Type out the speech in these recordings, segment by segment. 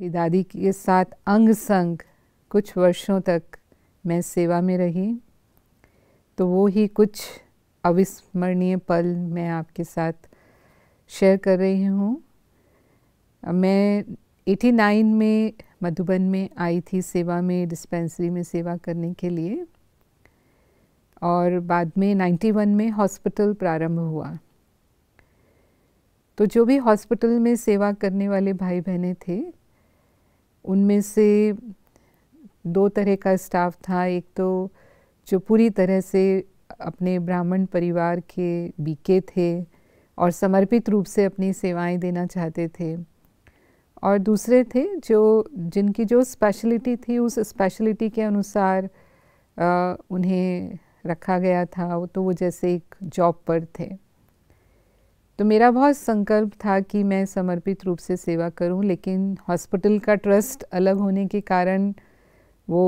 कि दादी के साथ अंग संग कुछ वर्षों तक मैं सेवा में रही तो वो ही कुछ अविस्मरणीय पल मैं आपके साथ शेयर कर रही हूँ मैं 89 में मधुबन में आई थी सेवा में डिस्पेंसरी में सेवा करने के लिए और बाद में 91 में हॉस्पिटल प्रारंभ हुआ तो जो भी हॉस्पिटल में सेवा करने वाले भाई बहने थे उनमें से दो तरह का स्टाफ था एक तो जो पूरी तरह से अपने ब्राह्मण परिवार के बीके थे और समर्पित रूप से अपनी सेवाएं देना चाहते थे और दूसरे थे जो जिनकी जो स्पेशलिटी थी उस स्पेशलिटी के अनुसार आ, उन्हें रखा गया था तो वो जैसे एक जॉब पर थे तो मेरा बहुत संकल्प था कि मैं समर्पित रूप से सेवा करूं लेकिन हॉस्पिटल का ट्रस्ट अलग होने के कारण वो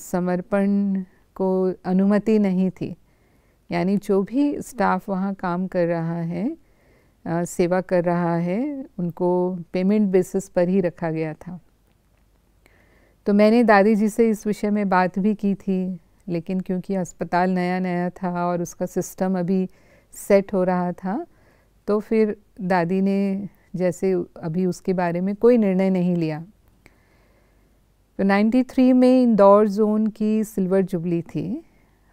समर्पण को अनुमति नहीं थी यानी जो भी स्टाफ वहाँ काम कर रहा है आ, सेवा कर रहा है उनको पेमेंट बेसिस पर ही रखा गया था तो मैंने दादी जी से इस विषय में बात भी की थी लेकिन क्योंकि अस्पताल नया नया था और उसका सिस्टम अभी सेट हो रहा था तो फिर दादी ने जैसे अभी उसके बारे में कोई निर्णय नहीं लिया तो 93 में इंदौर जोन की सिल्वर जुबली थी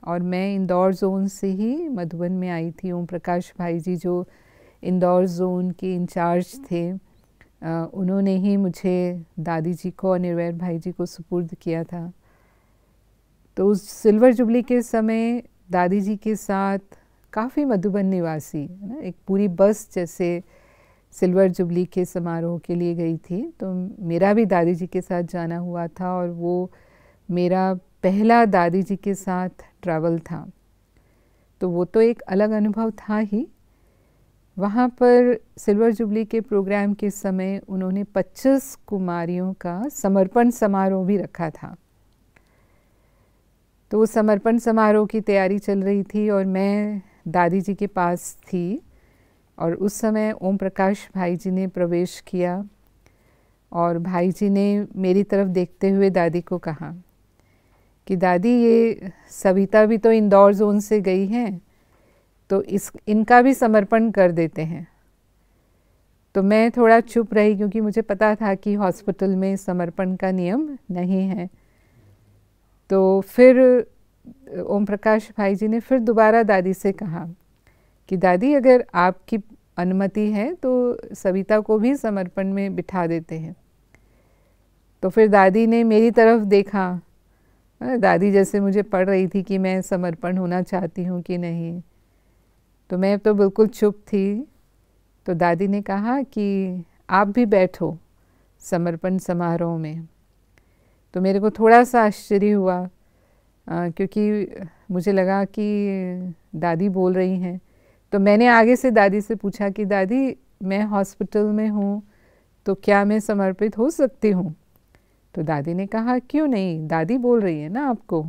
और मैं इंदौर जोन से ही मधुबन में आई थी ओम प्रकाश भाई जी जो इंदौर जोन के इंचार्ज थे उन्होंने ही मुझे दादी जी को और निर्वैर भाई जी को सुपुर्द किया था तो उस सिल्वर जुबली के समय दादी जी के साथ काफ़ी मधुबन निवासी है ना एक पूरी बस जैसे सिल्वर जुबली के समारोह के लिए गई थी तो मेरा भी दादी जी के साथ जाना हुआ था और वो मेरा पहला दादी जी के साथ ट्रैवल था तो वो तो एक अलग अनुभव था ही वहाँ पर सिल्वर जुबली के प्रोग्राम के समय उन्होंने 25 कुमारियों का समर्पण समारोह भी रखा था तो वो समर्पण समारोह की तैयारी चल रही थी और मैं दादी जी के पास थी और उस समय ओम प्रकाश भाई जी ने प्रवेश किया और भाई जी ने मेरी तरफ देखते हुए दादी को कहा कि दादी ये सविता भी तो इंदौर जोन से गई हैं तो इस इनका भी समर्पण कर देते हैं तो मैं थोड़ा चुप रही क्योंकि मुझे पता था कि हॉस्पिटल में समर्पण का नियम नहीं है तो फिर ओम प्रकाश भाई जी ने फिर दोबारा दादी से कहा कि दादी अगर आपकी अनुमति है तो सविता को भी समर्पण में बिठा देते हैं तो फिर दादी ने मेरी तरफ देखा दादी जैसे मुझे पढ़ रही थी कि मैं समर्पण होना चाहती हूँ कि नहीं तो मैं तो बिल्कुल चुप थी तो दादी ने कहा कि आप भी बैठो समर्पण समारोह में तो मेरे को थोड़ा सा आश्चर्य हुआ क्योंकि मुझे लगा कि दादी बोल रही हैं तो मैंने आगे से दादी से पूछा कि दादी मैं हॉस्पिटल में हूँ तो क्या मैं समर्पित हो सकती हूँ तो दादी ने कहा क्यों नहीं दादी बोल रही है ना आपको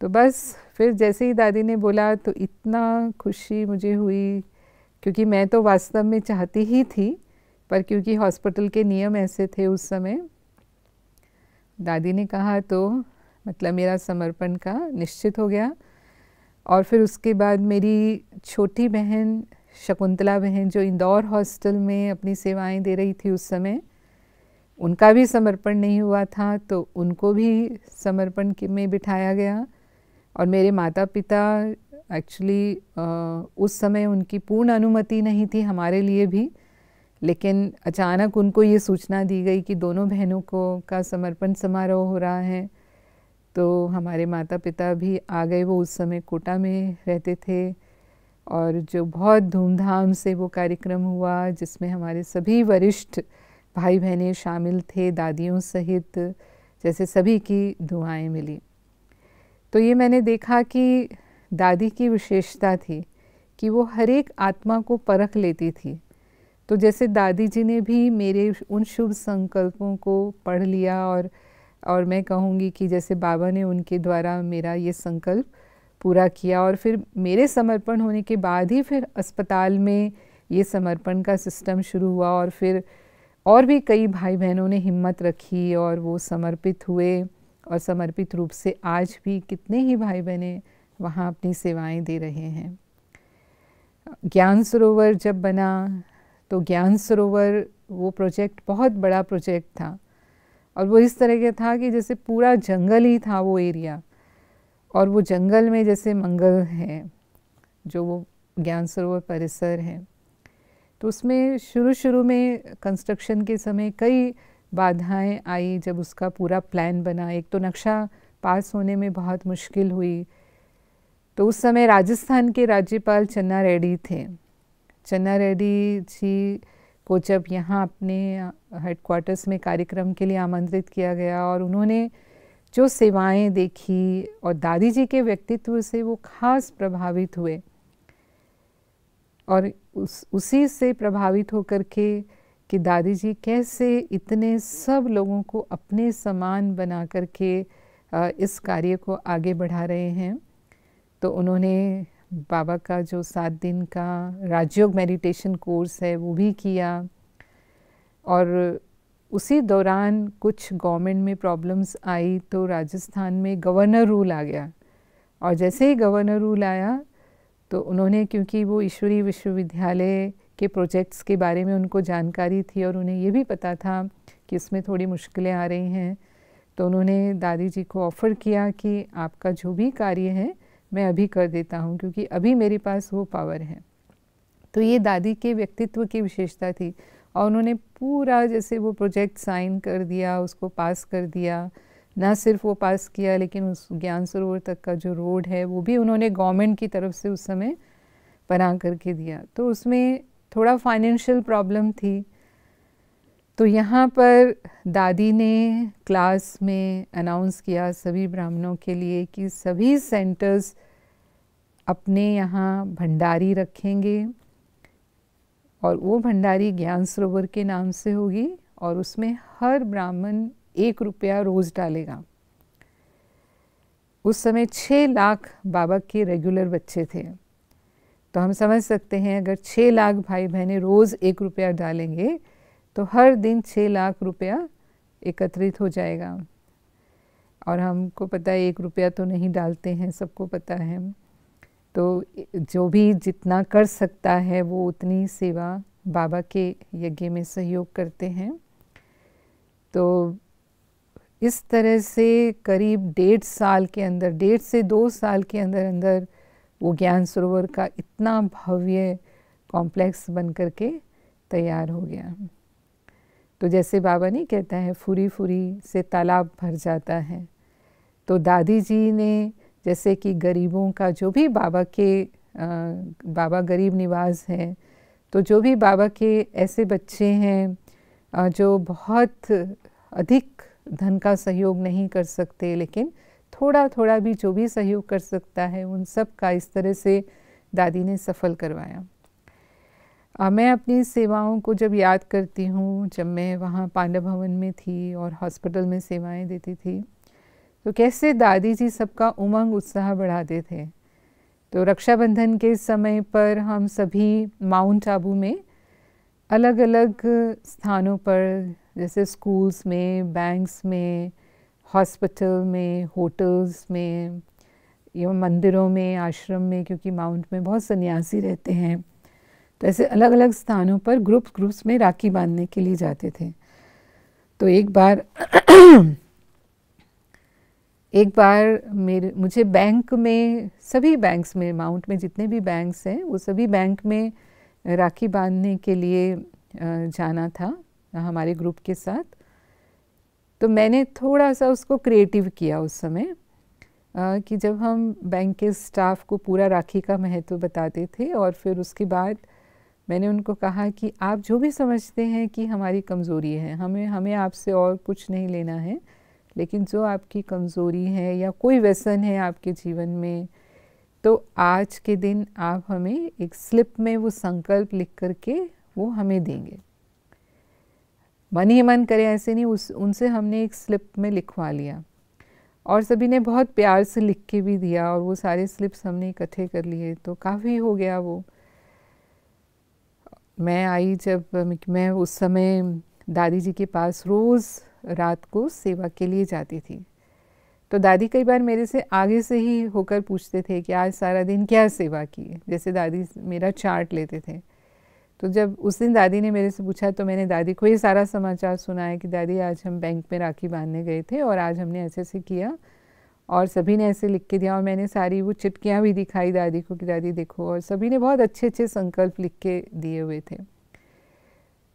तो बस फिर जैसे ही दादी ने बोला तो इतना खुशी मुझे हुई क्योंकि मैं तो वास्तव में चाहती ही थी पर क्योंकि हॉस्पिटल के नियम ऐसे थे उस समय दादी ने कहा तो मतलब मेरा समर्पण का निश्चित हो गया और फिर उसके बाद मेरी छोटी बहन शकुंतला बहन जो इंदौर हॉस्टल में अपनी सेवाएं दे रही थी उस समय उनका भी समर्पण नहीं हुआ था तो उनको भी समर्पण में बिठाया गया और मेरे माता पिता एक्चुअली उस समय उनकी पूर्ण अनुमति नहीं थी हमारे लिए भी लेकिन अचानक उनको ये सूचना दी गई कि दोनों बहनों को का समर्पण समारोह हो रहा है तो हमारे माता पिता भी आ गए वो उस समय कोटा में रहते थे और जो बहुत धूमधाम से वो कार्यक्रम हुआ जिसमें हमारे सभी वरिष्ठ भाई बहनें शामिल थे दादियों सहित जैसे सभी की दुआएं मिली तो ये मैंने देखा कि दादी की विशेषता थी कि वो हर एक आत्मा को परख लेती थी तो जैसे दादी जी ने भी मेरे उन शुभ संकल्पों को पढ़ लिया और और मैं कहूँगी कि जैसे बाबा ने उनके द्वारा मेरा ये संकल्प पूरा किया और फिर मेरे समर्पण होने के बाद ही फिर अस्पताल में ये समर्पण का सिस्टम शुरू हुआ और फिर और भी कई भाई बहनों ने हिम्मत रखी और वो समर्पित हुए और समर्पित रूप से आज भी कितने ही भाई बहनें वहाँ अपनी सेवाएं दे रहे हैं ज्ञान सरोवर जब बना तो ज्ञान सरोवर वो प्रोजेक्ट बहुत बड़ा प्रोजेक्ट था और वो इस तरह का था कि जैसे पूरा जंगल ही था वो एरिया और वो जंगल में जैसे मंगल हैं जो वो ज्ञान सरोवर परिसर है तो उसमें शुरू शुरू में कंस्ट्रक्शन के समय कई बाधाएं आई जब उसका पूरा प्लान बना एक तो नक्शा पास होने में बहुत मुश्किल हुई तो उस समय राजस्थान के राज्यपाल चन्ना रेड्डी थे चन्ना रेड्डी जी को जब यहाँ अपने हेडक्वार्टर्स में कार्यक्रम के लिए आमंत्रित किया गया और उन्होंने जो सेवाएं देखी और दादी जी के व्यक्तित्व से वो खास प्रभावित हुए और उस उसी से प्रभावित होकर के कि दादी जी कैसे इतने सब लोगों को अपने समान बना कर के इस कार्य को आगे बढ़ा रहे हैं तो उन्होंने बाबा का जो सात दिन का राजयोग मेडिटेशन कोर्स है वो भी किया और उसी दौरान कुछ गवर्नमेंट में प्रॉब्लम्स आई तो राजस्थान में गवर्नर रूल आ गया और जैसे ही गवर्नर रूल आया तो उन्होंने क्योंकि वो ईश्वरी विश्वविद्यालय के प्रोजेक्ट्स के बारे में उनको जानकारी थी और उन्हें ये भी पता था कि इसमें थोड़ी मुश्किलें आ रही हैं तो उन्होंने दादी जी को ऑफ़र किया कि आपका जो भी कार्य है मैं अभी कर देता हूँ क्योंकि अभी मेरे पास वो पावर है तो ये दादी के व्यक्तित्व की विशेषता थी और उन्होंने पूरा जैसे वो प्रोजेक्ट साइन कर दिया उसको पास कर दिया ना सिर्फ वो पास किया लेकिन उस ज्ञान सरोवर तक का जो रोड है वो भी उन्होंने गवर्नमेंट की तरफ से उस समय बना करके दिया तो उसमें थोड़ा फाइनेंशियल प्रॉब्लम थी तो यहाँ पर दादी ने क्लास में अनाउंस किया सभी ब्राह्मणों के लिए कि सभी सेंटर्स अपने यहाँ भंडारी रखेंगे और वो भंडारी ज्ञान सरोवर के नाम से होगी और उसमें हर ब्राह्मण एक रुपया रोज़ डालेगा उस समय छः लाख बाबा के रेगुलर बच्चे थे तो हम समझ सकते हैं अगर छः लाख भाई बहनें रोज़ एक रुपया डालेंगे तो हर दिन छः लाख रुपया एकत्रित हो जाएगा और हमको पता है एक रुपया तो नहीं डालते हैं सबको पता है तो जो भी जितना कर सकता है वो उतनी सेवा बाबा के यज्ञ में सहयोग करते हैं तो इस तरह से करीब डेढ़ साल के अंदर डेढ़ से दो साल के अंदर अंदर वो ज्ञान सरोवर का इतना भव्य कॉम्प्लेक्स बन करके तैयार हो गया तो जैसे बाबा नहीं कहता है फुरी फुरी से तालाब भर जाता है तो दादी जी ने जैसे कि गरीबों का जो भी बाबा के बाबा गरीब निवास है तो जो भी बाबा के ऐसे बच्चे हैं जो बहुत अधिक धन का सहयोग नहीं कर सकते लेकिन थोड़ा थोड़ा भी जो भी सहयोग कर सकता है उन सब का इस तरह से दादी ने सफल करवाया आ, मैं अपनी सेवाओं को जब याद करती हूँ जब मैं वहाँ पांडव भवन में थी और हॉस्पिटल में सेवाएं देती थी तो कैसे दादी जी सबका उमंग उत्साह बढ़ाते थे तो रक्षाबंधन के समय पर हम सभी माउंट आबू में अलग अलग स्थानों पर जैसे स्कूल्स में बैंक्स में हॉस्पिटल में होटल्स में एवं मंदिरों में आश्रम में क्योंकि माउंट में बहुत सन्यासी रहते हैं तो ऐसे अलग अलग स्थानों पर ग्रुप ग्रुप्स में राखी बांधने के लिए जाते थे तो एक बार एक बार मेरे मुझे बैंक में सभी बैंक्स में माउंट में जितने भी बैंक्स हैं वो सभी बैंक में राखी बांधने के लिए जाना था हमारे ग्रुप के साथ तो मैंने थोड़ा सा उसको क्रिएटिव किया उस समय कि जब हम बैंक के स्टाफ को पूरा राखी का महत्व बताते थे और फिर उसके बाद मैंने उनको कहा कि आप जो भी समझते हैं कि हमारी कमज़ोरी है हमें हमें आपसे और कुछ नहीं लेना है लेकिन जो आपकी कमज़ोरी है या कोई व्यसन है आपके जीवन में तो आज के दिन आप हमें एक स्लिप में वो संकल्प लिख करके वो हमें देंगे मन ही मन करे ऐसे नहीं उस उनसे हमने एक स्लिप में लिखवा लिया और सभी ने बहुत प्यार से लिख के भी दिया और वो सारे स्लिप्स हमने इकट्ठे कर लिए तो काफ़ी हो गया वो मैं आई जब मैं उस समय दादी जी के पास रोज़ रात को सेवा के लिए जाती थी तो दादी कई बार मेरे से आगे से ही होकर पूछते थे कि आज सारा दिन क्या सेवा की जैसे दादी मेरा चार्ट लेते थे तो जब उस दिन दादी ने मेरे से पूछा तो मैंने दादी को ये सारा समाचार सुनाया कि दादी आज हम बैंक में राखी बांधने गए थे और आज हमने ऐसे ऐसे किया और सभी ने ऐसे लिख के दिया और मैंने सारी वो चिटकियाँ भी दिखाई दादी को कि दादी देखो और सभी ने बहुत अच्छे अच्छे संकल्प लिख के दिए हुए थे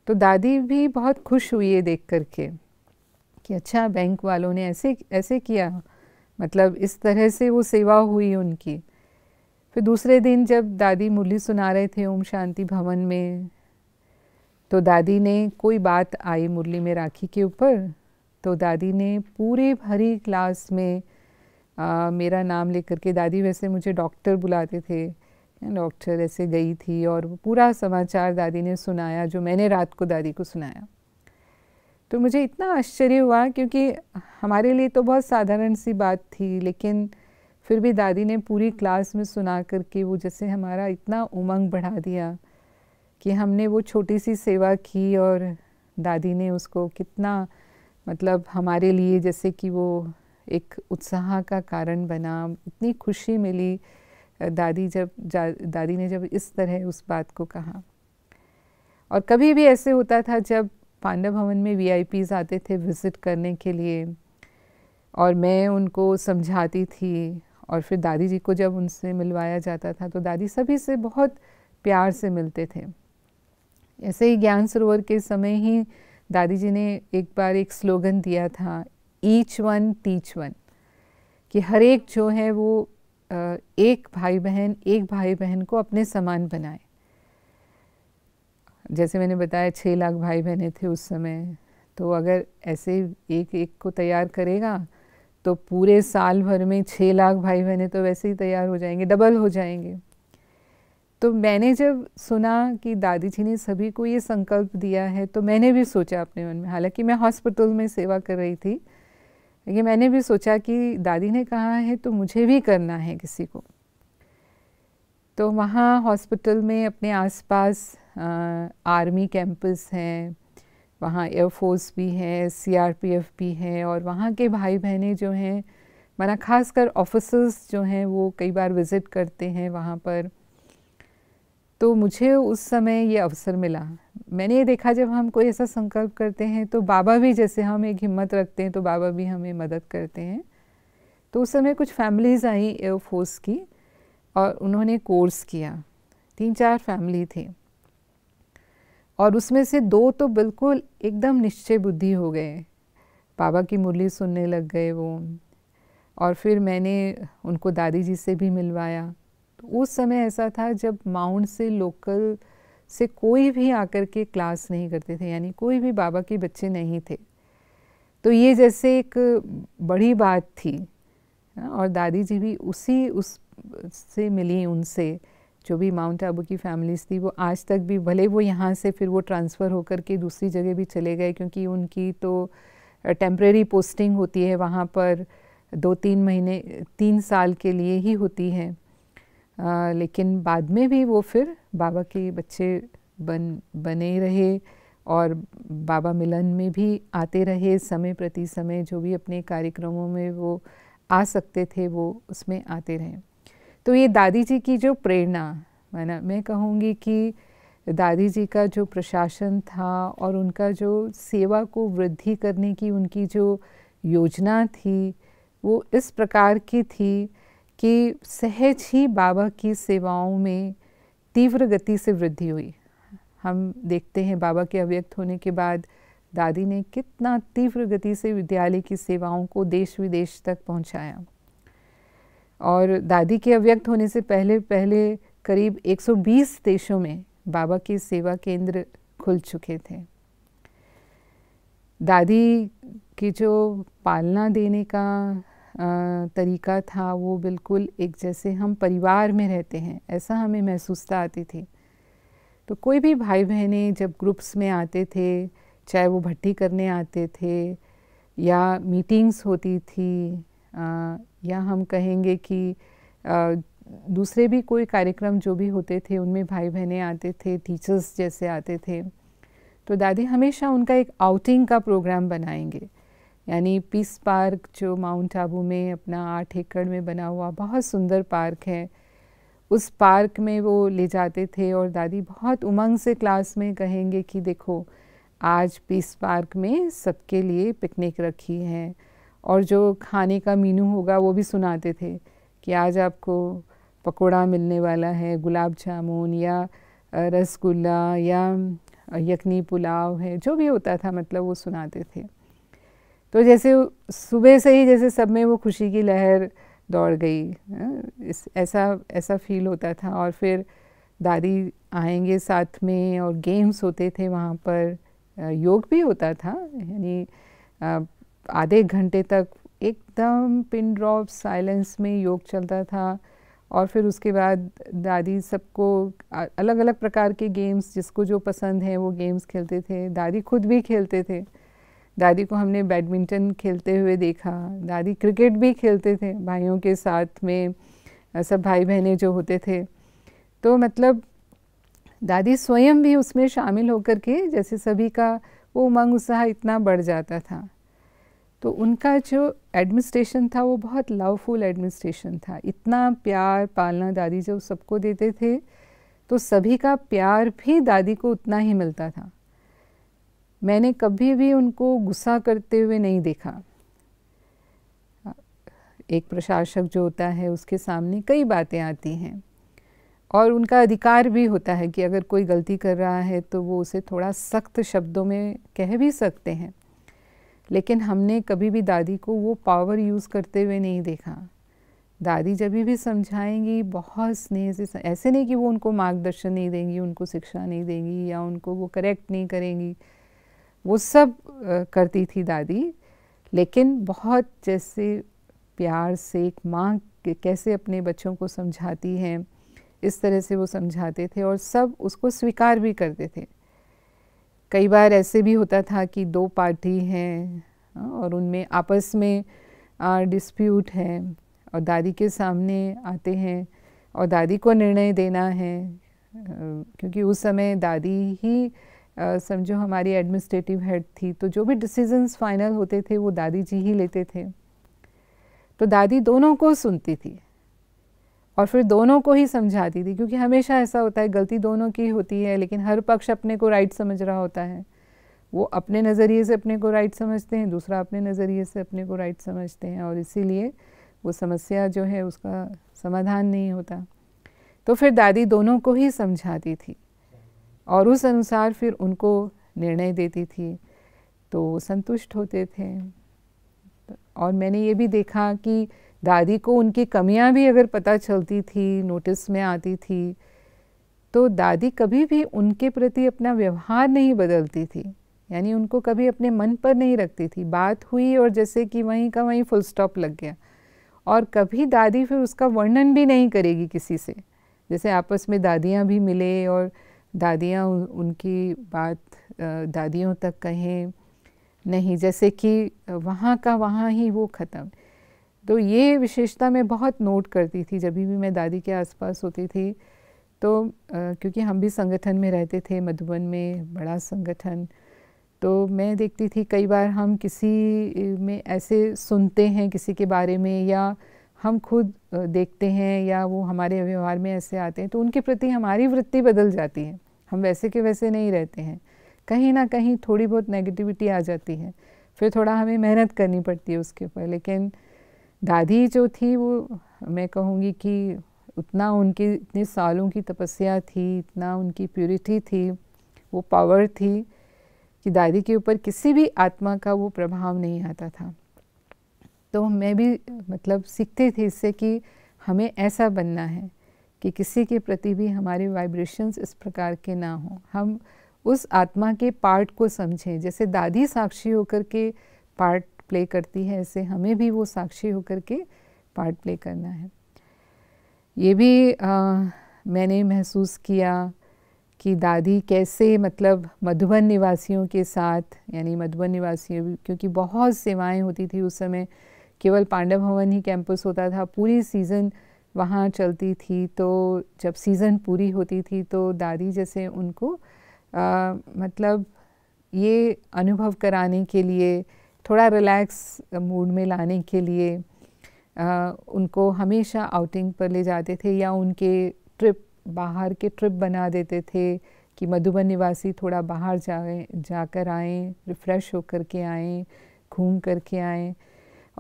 तो दादी भी बहुत खुश हुई है देख करके कि अच्छा बैंक वालों ने ऐसे ऐसे किया मतलब इस तरह से वो सेवा हुई उनकी फिर दूसरे दिन जब दादी मुरली सुना रहे थे ओम शांति भवन में तो दादी ने कोई बात आई मुरली में राखी के ऊपर तो दादी ने पूरे भरी क्लास में आ, मेरा नाम लेकर के दादी वैसे मुझे डॉक्टर बुलाते थे डॉक्टर ऐसे गई थी और पूरा समाचार दादी ने सुनाया जो मैंने रात को दादी को सुनाया तो मुझे इतना आश्चर्य हुआ क्योंकि हमारे लिए तो बहुत साधारण सी बात थी लेकिन फिर भी दादी ने पूरी क्लास में सुना करके वो जैसे हमारा इतना उमंग बढ़ा दिया कि हमने वो छोटी सी सेवा की और दादी ने उसको कितना मतलब हमारे लिए जैसे कि वो एक उत्साह का कारण बना इतनी खुशी मिली दादी जब दादी ने जब इस तरह उस बात को कहा और कभी भी ऐसे होता था जब पांडव भवन में वी आते थे विज़िट करने के लिए और मैं उनको समझाती थी और फिर दादी जी को जब उनसे मिलवाया जाता था तो दादी सभी से बहुत प्यार से मिलते थे ऐसे ही ज्ञान सरोवर के समय ही दादी जी ने एक बार एक स्लोगन दिया था ईच वन टीच वन कि हर एक जो है वो एक भाई बहन एक भाई बहन को अपने समान बनाए जैसे मैंने बताया छः लाख भाई बहने थे उस समय तो अगर ऐसे एक एक को तैयार करेगा तो पूरे साल भर में छः लाख भाई बहने तो वैसे ही तैयार हो जाएंगे डबल हो जाएंगे तो मैंने जब सुना कि दादी जी ने सभी को ये संकल्प दिया है तो मैंने भी सोचा अपने मन में हालांकि मैं हॉस्पिटल में सेवा कर रही थी लेकिन मैंने भी सोचा कि दादी ने कहा है तो मुझे भी करना है किसी को तो वहाँ हॉस्पिटल में अपने आसपास आर्मी कैंपस हैं वहाँ एयरफोर्स भी है सीआरपीएफ भी है और वहाँ के भाई बहनें जो हैं माना खासकर ऑफिसर्स जो हैं वो कई बार विज़िट करते हैं वहाँ पर तो मुझे उस समय ये अवसर मिला मैंने ये देखा जब हम कोई ऐसा संकल्प करते हैं तो बाबा भी जैसे हम एक हिम्मत रखते हैं तो बाबा भी हमें मदद करते हैं तो उस समय कुछ फैमिलीज़ आई एयरफोर्स की और उन्होंने कोर्स किया तीन चार फैमिली थी और उसमें से दो तो बिल्कुल एकदम निश्चय बुद्धि हो गए बाबा की मुरली सुनने लग गए वो और फिर मैंने उनको दादी जी से भी मिलवाया तो उस समय ऐसा था जब माउंट से लोकल से कोई भी आकर के क्लास नहीं करते थे यानी कोई भी बाबा के बच्चे नहीं थे तो ये जैसे एक बड़ी बात थी और दादी जी भी उसी उस से मिली उनसे जो भी माउंट आबू की फैमिलीज़ थी वो आज तक भी भले वो यहाँ से फिर वो ट्रांसफ़र होकर के दूसरी जगह भी चले गए क्योंकि उनकी तो टेम्प्रेरी पोस्टिंग होती है वहाँ पर दो तीन महीने तीन साल के लिए ही होती है आ, लेकिन बाद में भी वो फिर बाबा के बच्चे बन बने रहे और बाबा मिलन में भी आते रहे समय प्रति समय जो भी अपने कार्यक्रमों में वो आ सकते थे वो उसमें आते रहे तो ये दादी जी की जो प्रेरणा मैंने मैं कहूँगी कि दादी जी का जो प्रशासन था और उनका जो सेवा को वृद्धि करने की उनकी जो योजना थी वो इस प्रकार की थी कि सहज ही बाबा की सेवाओं में तीव्र गति से वृद्धि हुई हम देखते हैं बाबा के अव्यक्त होने के बाद दादी ने कितना तीव्र गति से विद्यालय की सेवाओं को देश विदेश तक पहुंचाया और दादी के अव्यक्त होने से पहले पहले करीब 120 देशों में बाबा के सेवा केंद्र खुल चुके थे दादी की जो पालना देने का तरीका था वो बिल्कुल एक जैसे हम परिवार में रहते हैं ऐसा हमें महसूसता तो आती थी तो कोई भी भाई बहने जब ग्रुप्स में आते थे चाहे वो भट्टी करने आते थे या मीटिंग्स होती थी या हम कहेंगे कि दूसरे भी कोई कार्यक्रम जो भी होते थे उनमें भाई बहनें आते थे टीचर्स जैसे आते थे तो दादी हमेशा उनका एक आउटिंग का प्रोग्राम बनाएंगे यानी पीस पार्क जो माउंट आबू में अपना आठ एकड़ में बना हुआ बहुत सुंदर पार्क है उस पार्क में वो ले जाते थे और दादी बहुत उमंग से क्लास में कहेंगे कि देखो आज पीस पार्क में सबके लिए पिकनिक रखी है और जो खाने का मीनू होगा वो भी सुनाते थे कि आज आपको पकोड़ा मिलने वाला है गुलाब जामुन या रसगुल्ला या यखनी पुलाव है जो भी होता था मतलब वो सुनाते थे तो जैसे सुबह से ही जैसे सब में वो खुशी की लहर दौड़ गई इस ऐसा ऐसा फील होता था और फिर दादी आएंगे साथ में और गेम्स होते थे वहाँ पर योग भी होता था यानी आधे घंटे तक एकदम पिन ड्रॉप साइलेंस में योग चलता था और फिर उसके बाद दादी सबको अलग अलग प्रकार के गेम्स जिसको जो पसंद हैं वो गेम्स खेलते थे दादी खुद भी खेलते थे दादी को हमने बैडमिंटन खेलते हुए देखा दादी क्रिकेट भी खेलते थे भाइयों के साथ में सब भाई बहनें जो होते थे तो मतलब दादी स्वयं भी उसमें शामिल होकर के जैसे सभी का वो उमंग उत्साह इतना बढ़ जाता था तो उनका जो एडमिनिस्ट्रेशन था वो बहुत लवफुल एडमिनिस्ट्रेशन था इतना प्यार पालना दादी जब सबको देते थे तो सभी का प्यार भी दादी को उतना ही मिलता था मैंने कभी भी उनको गुस्सा करते हुए नहीं देखा एक प्रशासक जो होता है उसके सामने कई बातें आती हैं और उनका अधिकार भी होता है कि अगर कोई गलती कर रहा है तो वो उसे थोड़ा सख्त शब्दों में कह भी सकते हैं लेकिन हमने कभी भी दादी को वो पावर यूज़ करते हुए नहीं देखा दादी जब भी समझाएंगी बहुत स्नेह से ऐसे नहीं कि वो उनको मार्गदर्शन नहीं देंगी उनको शिक्षा नहीं देंगी या उनको वो करेक्ट नहीं करेंगी वो सब करती थी दादी लेकिन बहुत जैसे प्यार से एक माँ कैसे अपने बच्चों को समझाती हैं इस तरह से वो समझाते थे और सब उसको स्वीकार भी करते थे कई बार ऐसे भी होता था कि दो पार्टी हैं और उनमें आपस में डिस्प्यूट है और दादी के सामने आते हैं और दादी को निर्णय देना है क्योंकि उस समय दादी ही समझो हमारी एडमिनिस्ट्रेटिव हेड थी तो जो भी डिसीजंस फाइनल होते थे वो दादी जी ही लेते थे तो दादी दोनों को सुनती थी और फिर दोनों को ही समझाती थी क्योंकि हमेशा ऐसा होता है गलती दोनों की होती है लेकिन हर पक्ष अपने को राइट समझ रहा होता है वो अपने नज़रिए से अपने को राइट समझते हैं दूसरा अपने नज़रिए से अपने को राइट समझते हैं और इसीलिए वो समस्या जो है उसका समाधान नहीं होता तो फिर दादी दोनों को ही समझाती थी और उस अनुसार फिर उनको निर्णय देती थी तो संतुष्ट होते थे और मैंने ये भी देखा कि दादी को उनकी कमियां भी अगर पता चलती थी नोटिस में आती थी तो दादी कभी भी उनके प्रति अपना व्यवहार नहीं बदलती थी यानी उनको कभी अपने मन पर नहीं रखती थी बात हुई और जैसे कि वहीं का वहीं फुल स्टॉप लग गया और कभी दादी फिर उसका वर्णन भी नहीं करेगी किसी से जैसे आपस में दादियाँ भी मिले और दादियाँ उनकी बात दादियों तक कहें नहीं जैसे कि वहाँ का वहाँ ही वो ख़त्म तो ये विशेषता मैं बहुत नोट करती थी जब भी मैं दादी के आसपास होती थी तो आ, क्योंकि हम भी संगठन में रहते थे मधुबन में बड़ा संगठन तो मैं देखती थी कई बार हम किसी में ऐसे सुनते हैं किसी के बारे में या हम खुद देखते हैं या वो हमारे व्यवहार में ऐसे आते हैं तो उनके प्रति हमारी वृत्ति बदल जाती है हम वैसे के वैसे नहीं रहते हैं कहीं ना कहीं थोड़ी बहुत नेगेटिविटी आ जाती है फिर थोड़ा हमें मेहनत करनी पड़ती है उसके ऊपर लेकिन दादी जो थी वो मैं कहूँगी कि उतना उनकी इतने सालों की तपस्या थी इतना उनकी प्योरिटी थी वो पावर थी कि दादी के ऊपर किसी भी आत्मा का वो प्रभाव नहीं आता था तो मैं भी मतलब सीखती थी इससे कि हमें ऐसा बनना है कि किसी के प्रति भी हमारे वाइब्रेशंस इस प्रकार के ना हों हम उस आत्मा के पार्ट को समझें जैसे दादी साक्षी होकर के पार्ट प्ले करती है ऐसे हमें भी वो साक्षी होकर के पार्ट प्ले करना है ये भी आ, मैंने महसूस किया कि दादी कैसे मतलब मधुबन निवासियों के साथ यानी मधुबन निवासियों क्योंकि बहुत सेवाएं होती थी उस समय केवल पांडव भवन ही कैंपस होता था पूरी सीज़न वहाँ चलती थी तो जब सीज़न पूरी होती थी तो दादी जैसे उनको आ, मतलब ये अनुभव कराने के लिए थोड़ा रिलैक्स मूड में लाने के लिए आ, उनको हमेशा आउटिंग पर ले जाते थे या उनके ट्रिप बाहर के ट्रिप बना देते थे कि मधुबन निवासी थोड़ा बाहर जाए जाकर आएँ रिफ़्रेश होकर के आएँ घूम कर के आएँ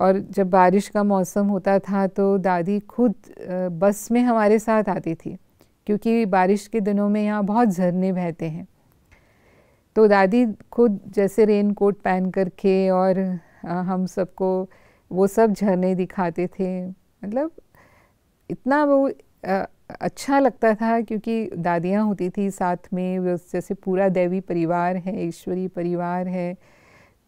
और जब बारिश का मौसम होता था तो दादी खुद बस में हमारे साथ आती थी क्योंकि बारिश के दिनों में यहाँ बहुत झरने बहते हैं तो दादी खुद जैसे रेन कोट पहन कर के और हम सबको वो सब झरने दिखाते थे मतलब इतना वो अच्छा लगता था क्योंकि दादियाँ होती थी साथ में जैसे पूरा देवी परिवार है ईश्वरी परिवार है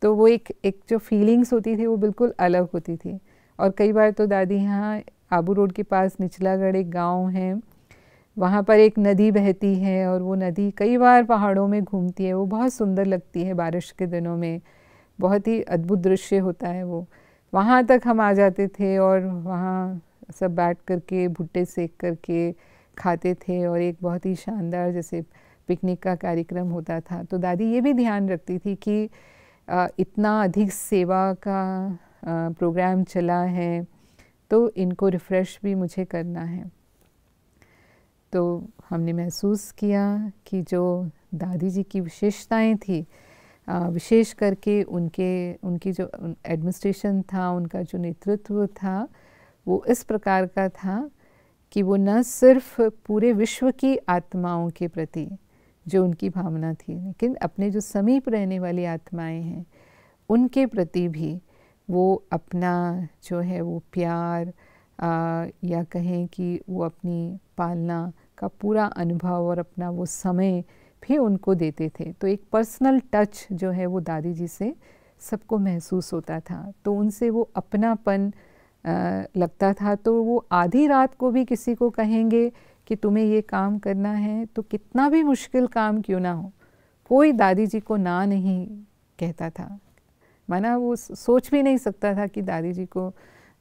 तो वो एक एक जो फीलिंग्स होती थी वो बिल्कुल अलग होती थी और कई बार तो दादी यहाँ आबू रोड के पास निचलागढ़ एक गांव है वहाँ पर एक नदी बहती है और वो नदी कई बार पहाड़ों में घूमती है वो बहुत सुंदर लगती है बारिश के दिनों में बहुत ही अद्भुत दृश्य होता है वो वहाँ तक हम आ जाते थे और वहाँ सब बैठ करके भुट्टे सेक करके खाते थे और एक बहुत ही शानदार जैसे पिकनिक का कार्यक्रम होता था तो दादी ये भी ध्यान रखती थी कि इतना अधिक सेवा का प्रोग्राम चला है तो इनको रिफ़्रेश भी मुझे करना है तो हमने महसूस किया कि जो दादी जी की विशेषताएं थी विशेष करके उनके उनकी जो एडमिनिस्ट्रेशन था उनका जो नेतृत्व था वो इस प्रकार का था कि वो न सिर्फ पूरे विश्व की आत्माओं के प्रति जो उनकी भावना थी लेकिन अपने जो समीप रहने वाली आत्माएं हैं उनके प्रति भी वो अपना जो है वो प्यार आ, या कहें कि वो अपनी पालना का पूरा अनुभव और अपना वो समय भी उनको देते थे तो एक पर्सनल टच जो है वो दादी जी से सबको महसूस होता था तो उनसे वो अपनापन लगता था तो वो आधी रात को भी किसी को कहेंगे कि तुम्हें ये काम करना है तो कितना भी मुश्किल काम क्यों ना हो कोई दादी जी को ना नहीं कहता था माना वो सोच भी नहीं सकता था कि दादी जी को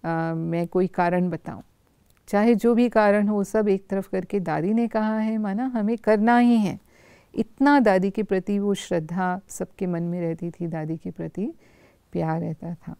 आ, मैं कोई कारण बताऊं चाहे जो भी कारण हो सब एक तरफ करके दादी ने कहा है माना हमें करना ही है इतना दादी के प्रति वो श्रद्धा सबके मन में रहती थी दादी के प्रति प्यार रहता था